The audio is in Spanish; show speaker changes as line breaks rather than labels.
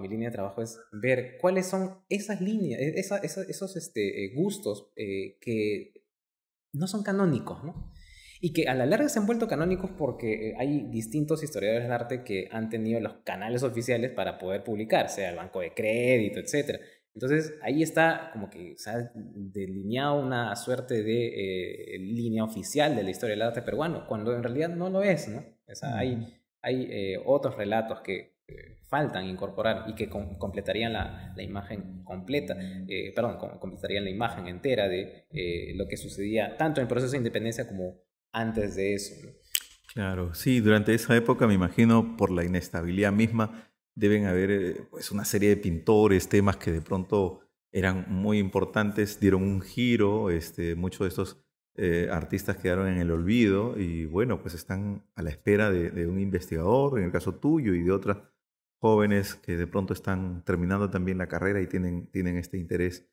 mi línea de trabajo es ver cuáles son esas líneas, e-, esos este, eh, gustos eh, que no son canónicos, ¿no? Y que a la larga se han vuelto canónicos porque eh, hay distintos historiadores de arte que han tenido los canales oficiales para poder publicar, sea el banco de crédito, etc. Entonces ahí está como que se ha delineado una suerte de línea oficial de la historia del arte peruano, cuando en realidad no lo es, ¿no? O sea, hay, hay otros relatos que faltan incorporar y que completarían la, imagen completa, eh, perdón, completarían la imagen entera de eh, lo que sucedía tanto en el proceso de independencia como antes de eso.
Claro, sí, durante esa época me imagino por la inestabilidad misma deben haber eh, pues, una serie de pintores, temas que de pronto eran muy importantes, dieron un giro, este, muchos de estos artistas quedaron en el olvido y bueno, pues están a la espera de, un investigador, en el caso tuyo, y de otras jóvenes que de pronto están terminando también la carrera y tienen, tienen este interés